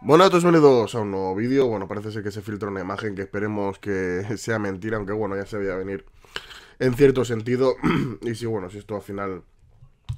Bueno, todos bienvenidos a un nuevo vídeo. Bueno, parece ser que se filtra una imagen que esperemos que sea mentira, aunque bueno, ya se veía venir en cierto sentido. y si bueno, si esto al final,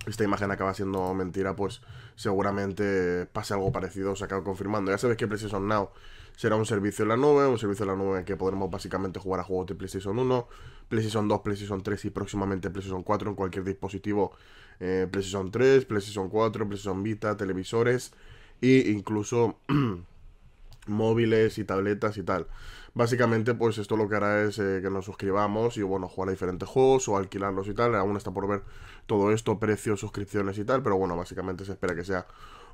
esta imagen acaba siendo mentira, pues seguramente pase algo parecido, se acaba confirmando. Ya sabéis que PlayStation Now será un servicio en la nube, un servicio en la nube en que podremos básicamente jugar a juegos de PlayStation 1, PlayStation 2, PlayStation 3 y próximamente PlayStation 4 en cualquier dispositivo. Eh, PlayStation 3, PlayStation 4, PlayStation Vita, televisores e incluso móviles y tabletas y tal. Básicamente, pues esto lo que hará es eh, que nos suscribamos y bueno, jugar a diferentes juegos o alquilarlos y tal. Aún está por ver todo esto, precios, suscripciones y tal, pero bueno, básicamente se espera que sea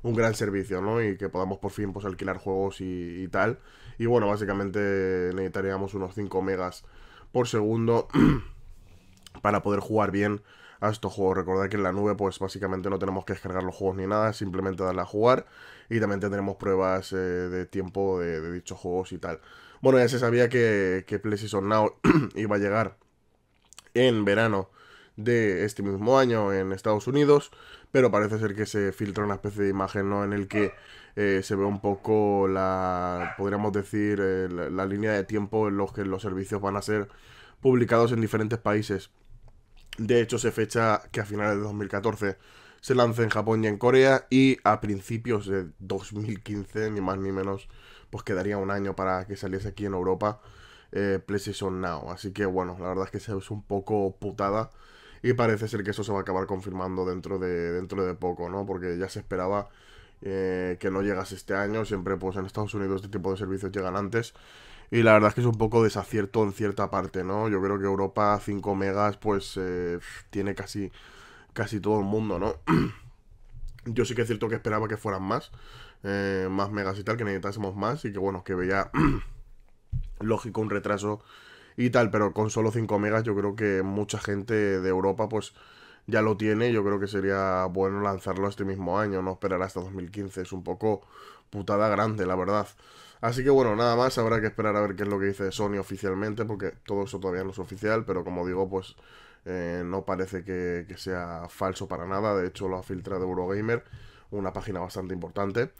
un gran servicio, ¿no? Y que podamos por fin pues alquilar juegos y, y tal. Y bueno, básicamente necesitaríamos unos 5 megas por segundo. para poder jugar bien a estos juegos. Recordad que en la nube, pues básicamente no tenemos que descargar los juegos ni nada, simplemente darle a jugar. Y también tendremos pruebas eh, de tiempo de, dichos juegos y tal. Bueno, ya se sabía que, PlayStation Now iba a llegar en verano de este mismo año en Estados Unidos, pero parece ser que se filtra una especie de imagen en el que eh, se ve un poco la, podríamos decir, eh, la, la, línea de tiempo en los que los servicios van a ser publicados en diferentes países. De hecho, se fecha que a finales de 2014 se lance en Japón y en Corea y a principios de 2015, ni más ni menos, pues quedaría un año para que saliese aquí en Europa eh, PlayStation Now. Así que bueno, la verdad es que se es un poco putada y parece ser que eso se va a acabar confirmando dentro de, dentro de poco, ¿no? Porque ya se esperaba eh, que no llegase este año, siempre pues en Estados Unidos este tipo de servicios llegan antes y la verdad es que es un poco desacierto en cierta parte, ¿no? Yo creo que Europa 5 megas, pues eh, tiene casi, casi todo el mundo, ¿no? Yo sí que es cierto que esperaba que fueran más, eh, más megas y tal, que necesitásemos más y que bueno, que veía lógico un retraso y tal, pero con solo 5 megas yo creo que mucha gente de Europa, pues ya lo tiene, yo creo que sería bueno lanzarlo este mismo año, no esperar hasta 2015, es un poco putada grande, la verdad. Así que bueno, nada más, habrá que esperar a ver qué es lo que dice Sony oficialmente, porque todo eso todavía no es oficial, pero como digo, pues eh, no parece que, sea falso para nada, de hecho lo ha filtrado Eurogamer, una página bastante importante.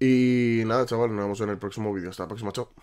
Y nada, chavales, nos vemos en el próximo vídeo, hasta la próxima, chao.